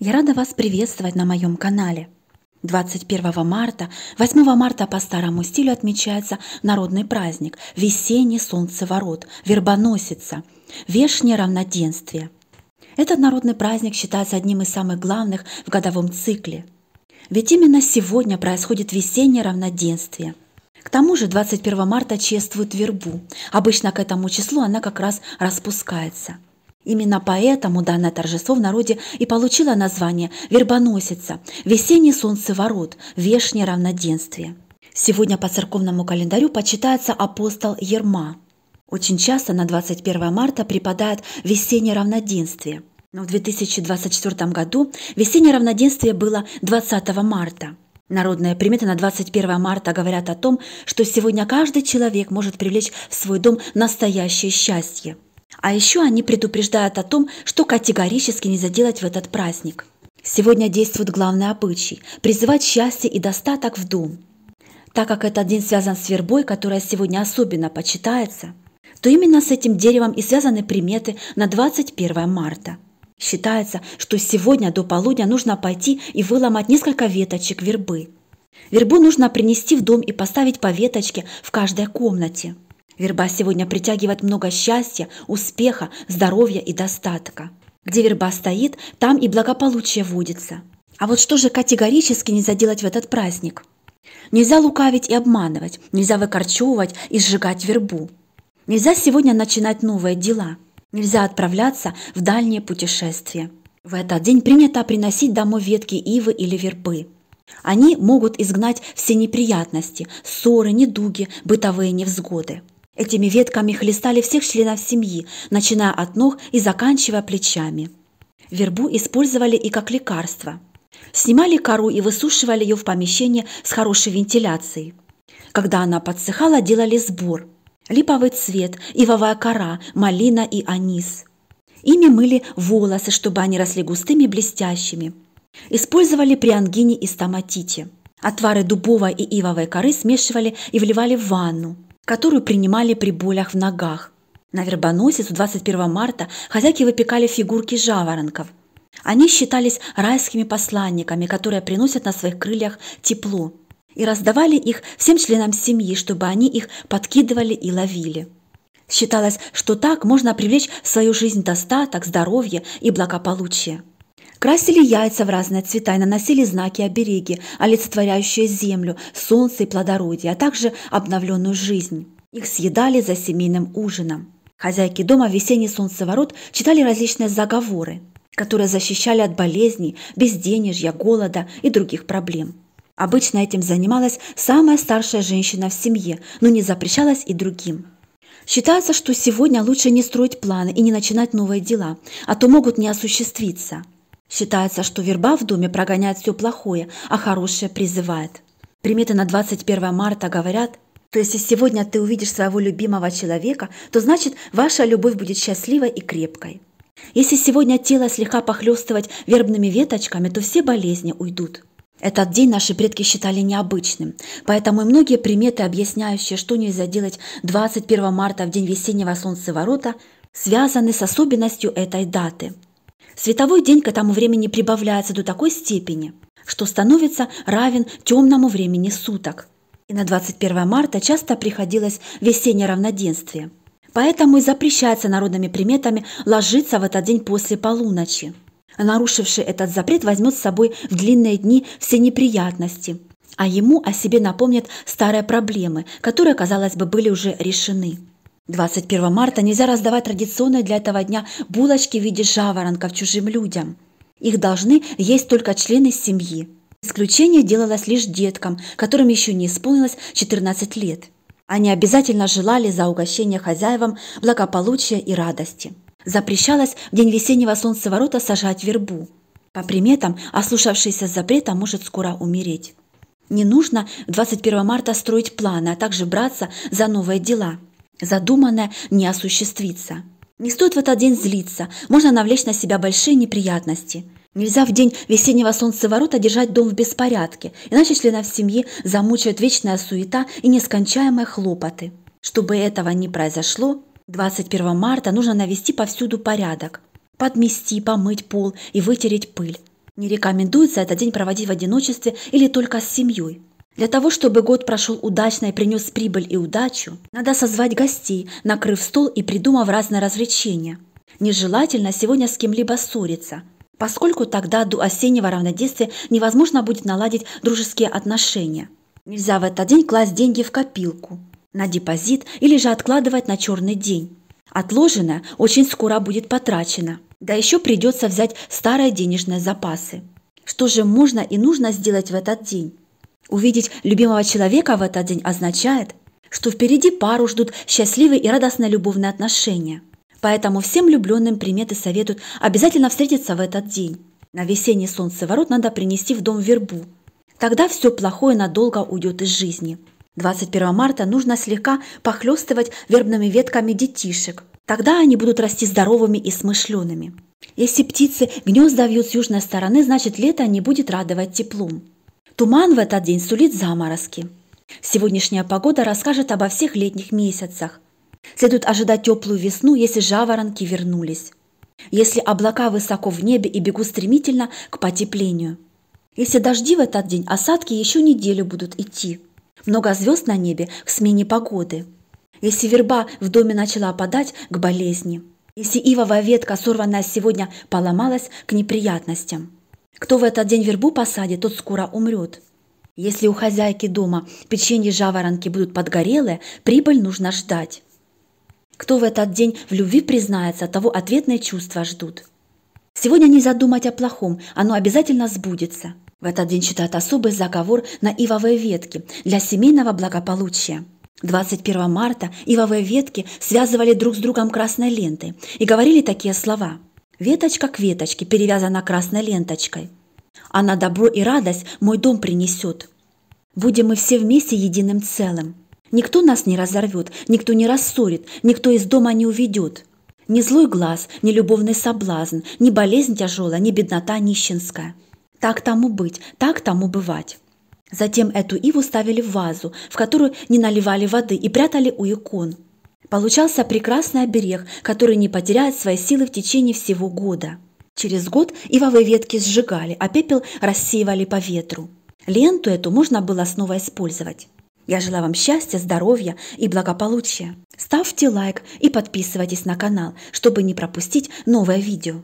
Я рада вас приветствовать на моем канале. 21 марта, 8 марта по старому стилю отмечается народный праздник – весенний солнцеворот, вербоносица, вешнее равноденствие. Этот народный праздник считается одним из самых главных в годовом цикле. Ведь именно сегодня происходит весеннее равноденствие. К тому же 21 марта чествуют вербу. Обычно к этому числу она как раз распускается – Именно поэтому данное торжество в народе и получило название «Вербоносица», «Весенний солнцеворот», «Вешнее равноденствие». Сегодня по церковному календарю почитается апостол Ерма. Очень часто на 21 марта припадает весеннее равноденствие. Но в 2024 году весеннее равноденствие было 20 марта. Народные приметы на 21 марта говорят о том, что сегодня каждый человек может привлечь в свой дом настоящее счастье – а еще они предупреждают о том, что категорически нельзя делать в этот праздник. Сегодня действует главный обычай – призывать счастье и достаток в дом. Так как этот день связан с вербой, которая сегодня особенно почитается, то именно с этим деревом и связаны приметы на 21 марта. Считается, что сегодня до полудня нужно пойти и выломать несколько веточек вербы. Вербу нужно принести в дом и поставить по веточке в каждой комнате – Верба сегодня притягивает много счастья, успеха, здоровья и достатка. Где верба стоит, там и благополучие водится. А вот что же категорически нельзя делать в этот праздник? Нельзя лукавить и обманывать, нельзя выкорчевывать и сжигать вербу. Нельзя сегодня начинать новые дела, нельзя отправляться в дальние путешествия. В этот день принято приносить домой ветки ивы или вербы. Они могут изгнать все неприятности, ссоры, недуги, бытовые невзгоды. Этими ветками хлестали всех членов семьи, начиная от ног и заканчивая плечами. Вербу использовали и как лекарство. Снимали кору и высушивали ее в помещении с хорошей вентиляцией. Когда она подсыхала, делали сбор. Липовый цвет, ивовая кора, малина и анис. Ими мыли волосы, чтобы они росли густыми и блестящими. Использовали при ангине и стоматите. Отвары дубовой и ивовой коры смешивали и вливали в ванну – которую принимали при болях в ногах. На Вербоносицу 21 марта хозяйки выпекали фигурки жаворонков. Они считались райскими посланниками, которые приносят на своих крыльях тепло, и раздавали их всем членам семьи, чтобы они их подкидывали и ловили. Считалось, что так можно привлечь в свою жизнь достаток, здоровье и благополучие. Красили яйца в разные цвета и наносили знаки обереги, олицетворяющие землю, солнце и плодородие, а также обновленную жизнь. Их съедали за семейным ужином. Хозяйки дома в весенний солнцеворот читали различные заговоры, которые защищали от болезней, безденежья, голода и других проблем. Обычно этим занималась самая старшая женщина в семье, но не запрещалась и другим. Считается, что сегодня лучше не строить планы и не начинать новые дела, а то могут не осуществиться – Считается, что верба в думе прогоняет все плохое, а хорошее призывает. Приметы на 21 марта говорят, то если сегодня ты увидишь своего любимого человека, то значит ваша любовь будет счастливой и крепкой. Если сегодня тело слегка похлестывать вербными веточками, то все болезни уйдут. Этот день наши предки считали необычным, поэтому и многие приметы, объясняющие, что нельзя делать 21 марта в день весеннего солнцеворота, связаны с особенностью этой даты – Световой день к этому времени прибавляется до такой степени, что становится равен темному времени суток. И на 21 марта часто приходилось весеннее равноденствие. Поэтому и запрещается народными приметами ложиться в этот день после полуночи. Нарушивший этот запрет возьмет с собой в длинные дни все неприятности, а ему о себе напомнят старые проблемы, которые, казалось бы, были уже решены. 21 марта нельзя раздавать традиционные для этого дня булочки в виде жаворонков чужим людям. Их должны есть только члены семьи. Исключение делалось лишь деткам, которым еще не исполнилось 14 лет. Они обязательно желали за угощение хозяевам благополучия и радости. Запрещалось в день весеннего солнцеворота сажать вербу. По приметам, ослушавшийся запрета может скоро умереть. Не нужно 21 марта строить планы, а также браться за новые дела – Задуманное не осуществится. Не стоит в этот день злиться, можно навлечь на себя большие неприятности. Нельзя в день весеннего солнцеворота держать дом в беспорядке, иначе членов семьи замучают вечная суета и нескончаемые хлопоты. Чтобы этого не произошло, 21 марта нужно навести повсюду порядок. Подмести, помыть пол и вытереть пыль. Не рекомендуется этот день проводить в одиночестве или только с семьей. Для того, чтобы год прошел удачно и принес прибыль и удачу, надо созвать гостей, накрыв стол и придумав разные развлечения. Нежелательно сегодня с кем-либо ссориться, поскольку тогда до осеннего равноденствия невозможно будет наладить дружеские отношения. Нельзя в этот день класть деньги в копилку, на депозит или же откладывать на черный день. Отложенное очень скоро будет потрачено. Да еще придется взять старые денежные запасы. Что же можно и нужно сделать в этот день? Увидеть любимого человека в этот день означает, что впереди пару ждут счастливые и радостные любовные отношения. Поэтому всем влюбленным приметы советуют обязательно встретиться в этот день. На весенний солнцеворот надо принести в дом вербу. Тогда все плохое надолго уйдет из жизни. 21 марта нужно слегка похлестывать вербными ветками детишек. Тогда они будут расти здоровыми и смышленными. Если птицы гнезда вьют с южной стороны, значит лето не будет радовать теплом. Туман в этот день сулит заморозки. Сегодняшняя погода расскажет обо всех летних месяцах. Следует ожидать теплую весну, если жаворонки вернулись. Если облака высоко в небе и бегут стремительно к потеплению. Если дожди в этот день, осадки еще неделю будут идти. Много звезд на небе к смене погоды. Если верба в доме начала опадать к болезни. Если ивовая ветка, сорванная сегодня, поломалась к неприятностям. Кто в этот день вербу посадит, тот скоро умрет. Если у хозяйки дома печенье жаворонки будут подгорелые, прибыль нужно ждать. Кто в этот день в любви признается, того ответные чувства ждут. Сегодня нельзя думать о плохом, оно обязательно сбудется. В этот день читают особый заговор на ивовые ветки для семейного благополучия. 21 марта ивовые ветки связывали друг с другом красной лентой и говорили такие слова – Веточка к веточке перевязана красной ленточкой. Она добро и радость мой дом принесет. Будем мы все вместе единым целым. Никто нас не разорвет, никто не рассорит, никто из дома не уведет. Ни злой глаз, ни любовный соблазн, ни болезнь тяжелая, ни беднота нищенская. Так тому быть, так тому бывать. Затем эту иву ставили в вазу, в которую не наливали воды и прятали у икон – Получался прекрасный оберег, который не потеряет свои силы в течение всего года. Через год ивовые ветки сжигали, а пепел рассеивали по ветру. Ленту эту можно было снова использовать. Я желаю вам счастья, здоровья и благополучия. Ставьте лайк и подписывайтесь на канал, чтобы не пропустить новое видео.